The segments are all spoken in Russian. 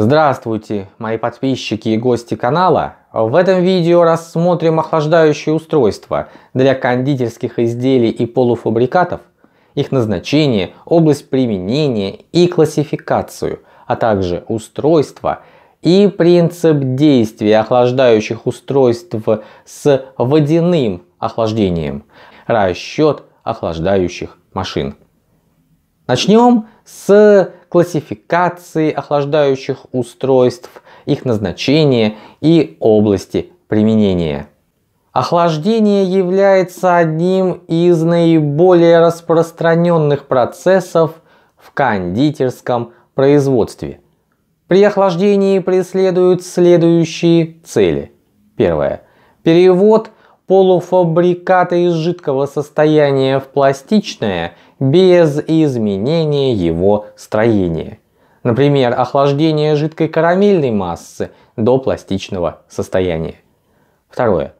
Здравствуйте, мои подписчики и гости канала! В этом видео рассмотрим охлаждающие устройства для кондитерских изделий и полуфабрикатов, их назначение, область применения и классификацию, а также устройства и принцип действия охлаждающих устройств с водяным охлаждением, расчет охлаждающих машин. Начнем с классификации охлаждающих устройств, их назначение и области применения. Охлаждение является одним из наиболее распространенных процессов в кондитерском производстве. При охлаждении преследуют следующие цели. Первое. Перевод полуфабриката из жидкого состояния в пластичное – без изменения его строения. Например, охлаждение жидкой карамельной массы до пластичного состояния. Второе.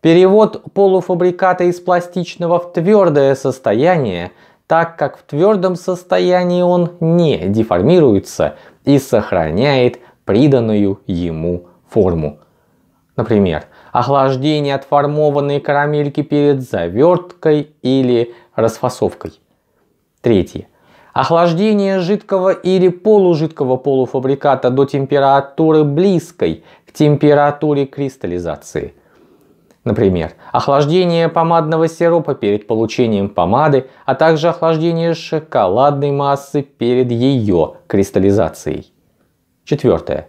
Перевод полуфабриката из пластичного в твердое состояние, так как в твердом состоянии он не деформируется и сохраняет приданную ему форму. Например, охлаждение отформованной карамельки перед заверткой или расфасовкой. Третье. Охлаждение жидкого или полужидкого полуфабриката до температуры близкой к температуре кристаллизации. Например, охлаждение помадного сиропа перед получением помады, а также охлаждение шоколадной массы перед ее кристаллизацией. Четвертое.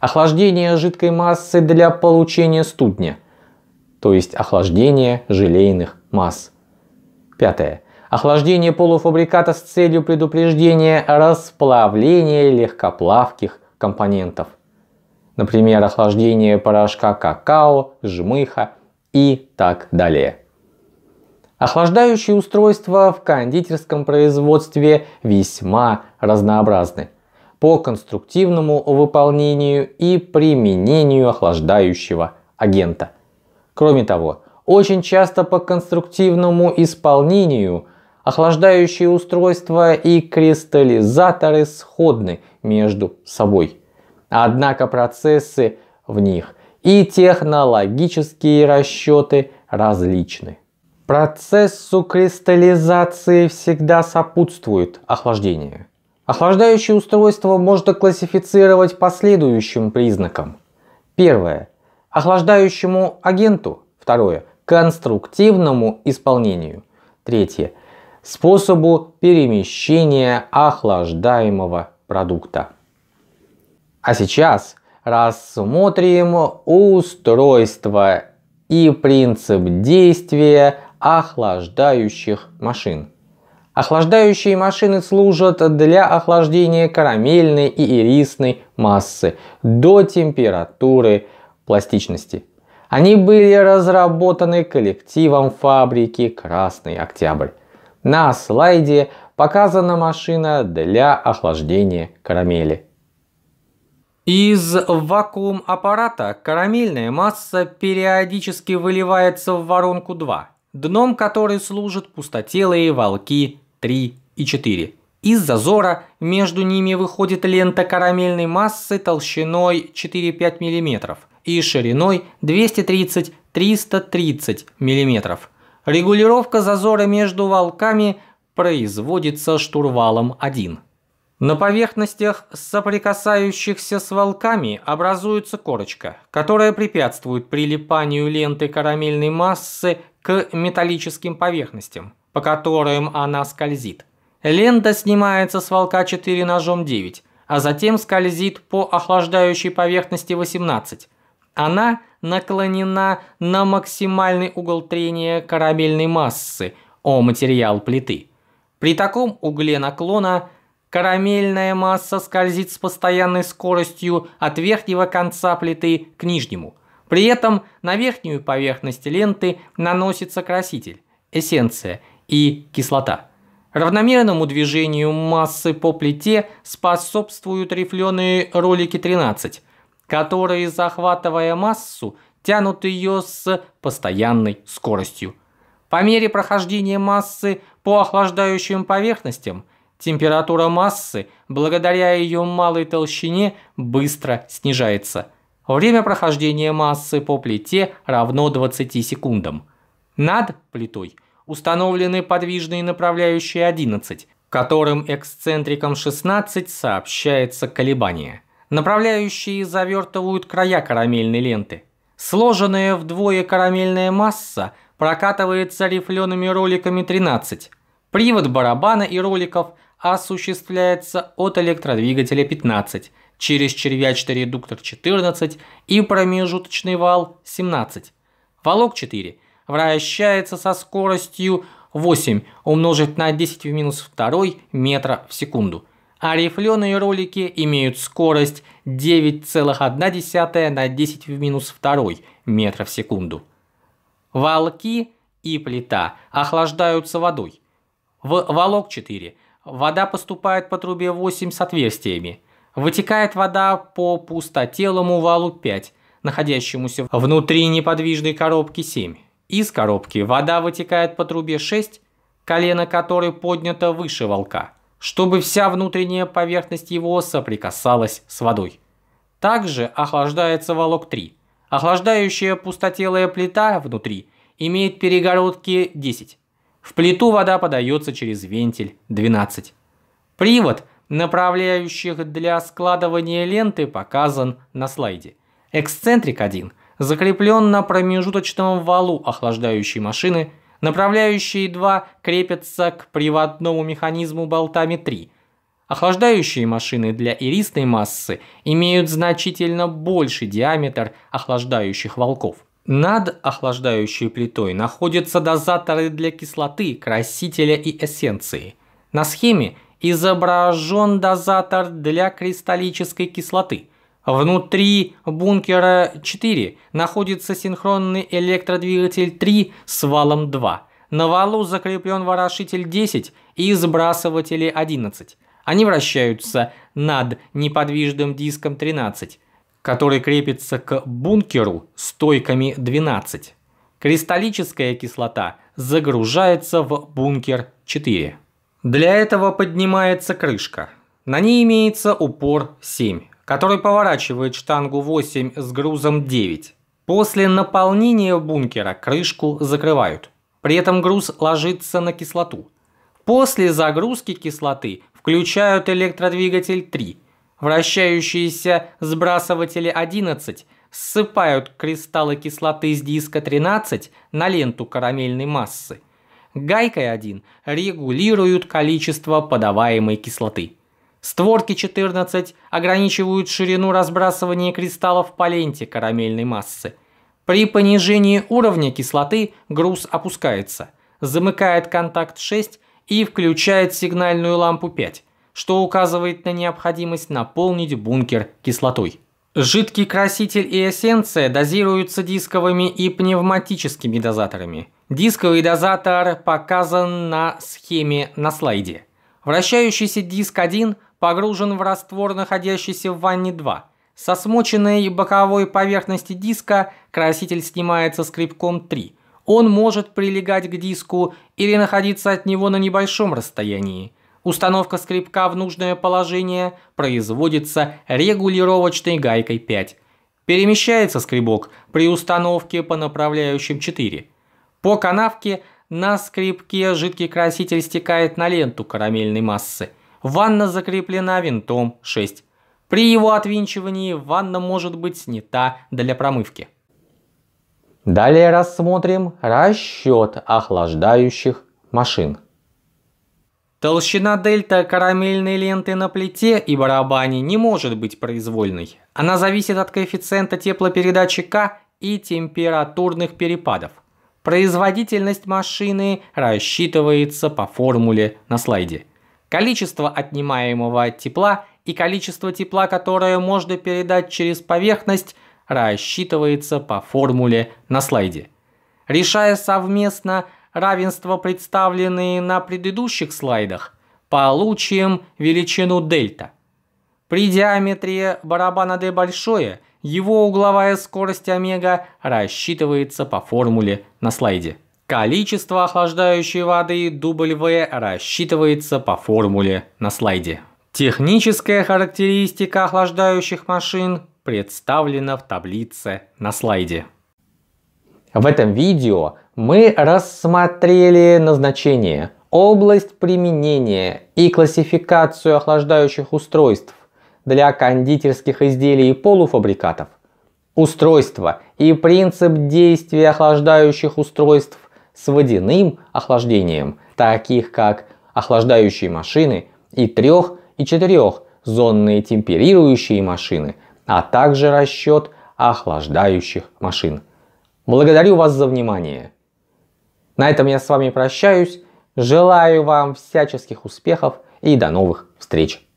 Охлаждение жидкой массы для получения студня, то есть охлаждение желейных масс. Пятое Охлаждение полуфабриката с целью предупреждения расплавления легкоплавких компонентов. Например, охлаждение порошка какао, жмыха и так далее. Охлаждающие устройства в кондитерском производстве весьма разнообразны по конструктивному выполнению и применению охлаждающего агента. Кроме того, очень часто по конструктивному исполнению – Охлаждающие устройства и кристаллизаторы сходны между собой. Однако процессы в них и технологические расчеты различны. Процессу кристаллизации всегда сопутствует охлаждение. Охлаждающее устройство можно классифицировать по следующим признакам. Первое. Охлаждающему агенту. Второе. Конструктивному исполнению. Третье способу перемещения охлаждаемого продукта. А сейчас рассмотрим устройство и принцип действия охлаждающих машин. Охлаждающие машины служат для охлаждения карамельной и ирисной массы до температуры пластичности. Они были разработаны коллективом фабрики «Красный Октябрь». На слайде показана машина для охлаждения карамели. Из вакуум-аппарата карамельная масса периодически выливается в воронку 2, дном которой служат пустотелые волки 3 и 4. Из зазора между ними выходит лента карамельной массы толщиной 4-5 мм и шириной 230-330 мм. Регулировка зазора между волками производится штурвалом 1. На поверхностях, соприкасающихся с волками, образуется корочка, которая препятствует прилипанию ленты карамельной массы к металлическим поверхностям, по которым она скользит. Лента снимается с волка 4 ножом 9, а затем скользит по охлаждающей поверхности 18, она наклонена на максимальный угол трения карамельной массы о материал плиты. При таком угле наклона карамельная масса скользит с постоянной скоростью от верхнего конца плиты к нижнему. При этом на верхнюю поверхность ленты наносится краситель, эссенция и кислота. Равномерному движению массы по плите способствуют рифленые ролики 13, которые, захватывая массу, тянут ее с постоянной скоростью. По мере прохождения массы по охлаждающим поверхностям, температура массы, благодаря ее малой толщине, быстро снижается. Время прохождения массы по плите равно 20 секундам. Над плитой установлены подвижные направляющие 11, которым эксцентриком 16 сообщается колебание – Направляющие завертывают края карамельной ленты. Сложенная вдвое карамельная масса прокатывается рифлеными роликами 13. Привод барабана и роликов осуществляется от электродвигателя 15 через червячный редуктор 14 и промежуточный вал 17. Волок 4 вращается со скоростью 8 умножить на 10 в минус 2 метра в секунду – а рифленые ролики имеют скорость 9,1 на 10 в минус 2 метра в секунду. Волки и плита охлаждаются водой. В волок 4 вода поступает по трубе 8 с отверстиями. Вытекает вода по пустотелому валу 5, находящемуся внутри неподвижной коробки 7. Из коробки вода вытекает по трубе 6, колено которой поднято выше волка чтобы вся внутренняя поверхность его соприкасалась с водой. Также охлаждается валок 3. Охлаждающая пустотелая плита внутри имеет перегородки 10. В плиту вода подается через вентиль 12. Привод направляющих для складывания ленты показан на слайде. Эксцентрик 1 закреплен на промежуточном валу охлаждающей машины – Направляющие два крепятся к приводному механизму болтами 3. Охлаждающие машины для иристой массы имеют значительно больший диаметр охлаждающих волков. Над охлаждающей плитой находятся дозаторы для кислоты, красителя и эссенции. На схеме изображен дозатор для кристаллической кислоты – Внутри бункера 4 находится синхронный электродвигатель 3 с валом 2. На валу закреплен ворошитель 10 и сбрасыватели 11. Они вращаются над неподвижным диском 13, который крепится к бункеру стойками 12. Кристаллическая кислота загружается в бункер 4. Для этого поднимается крышка. На ней имеется упор 7 который поворачивает штангу 8 с грузом 9. После наполнения бункера крышку закрывают. При этом груз ложится на кислоту. После загрузки кислоты включают электродвигатель 3. Вращающиеся сбрасыватели 11 ссыпают кристаллы кислоты с диска 13 на ленту карамельной массы. Гайкой 1 регулируют количество подаваемой кислоты. Створки 14 ограничивают ширину разбрасывания кристаллов по ленте карамельной массы. При понижении уровня кислоты груз опускается, замыкает контакт 6 и включает сигнальную лампу 5, что указывает на необходимость наполнить бункер кислотой. Жидкий краситель и эссенция дозируются дисковыми и пневматическими дозаторами. Дисковый дозатор показан на схеме на слайде. Вращающийся диск 1 погружен в раствор, находящийся в ванне 2. Со смоченной боковой поверхности диска краситель снимается скребком 3. Он может прилегать к диску или находиться от него на небольшом расстоянии. Установка скребка в нужное положение производится регулировочной гайкой 5. Перемещается скребок при установке по направляющим 4. По канавке на скребке жидкий краситель стекает на ленту карамельной массы – Ванна закреплена винтом 6. При его отвинчивании ванна может быть снята для промывки. Далее рассмотрим расчет охлаждающих машин. Толщина дельта карамельной ленты на плите и барабане не может быть произвольной. Она зависит от коэффициента теплопередачи К и температурных перепадов. Производительность машины рассчитывается по формуле на слайде количество отнимаемого от тепла и количество тепла, которое можно передать через поверхность, рассчитывается по формуле на слайде. Решая совместно равенства, представленные на предыдущих слайдах, получим величину дельта. При диаметре барабана D большое, его угловая скорость омега рассчитывается по формуле на слайде. Количество охлаждающей воды W рассчитывается по формуле на слайде. Техническая характеристика охлаждающих машин представлена в таблице на слайде. В этом видео мы рассмотрели назначение, область применения и классификацию охлаждающих устройств для кондитерских изделий и полуфабрикатов, устройство и принцип действия охлаждающих устройств с водяным охлаждением, таких как охлаждающие машины и трех- и четырехзонные темперирующие машины, а также расчет охлаждающих машин. Благодарю вас за внимание. На этом я с вами прощаюсь. Желаю вам всяческих успехов и до новых встреч!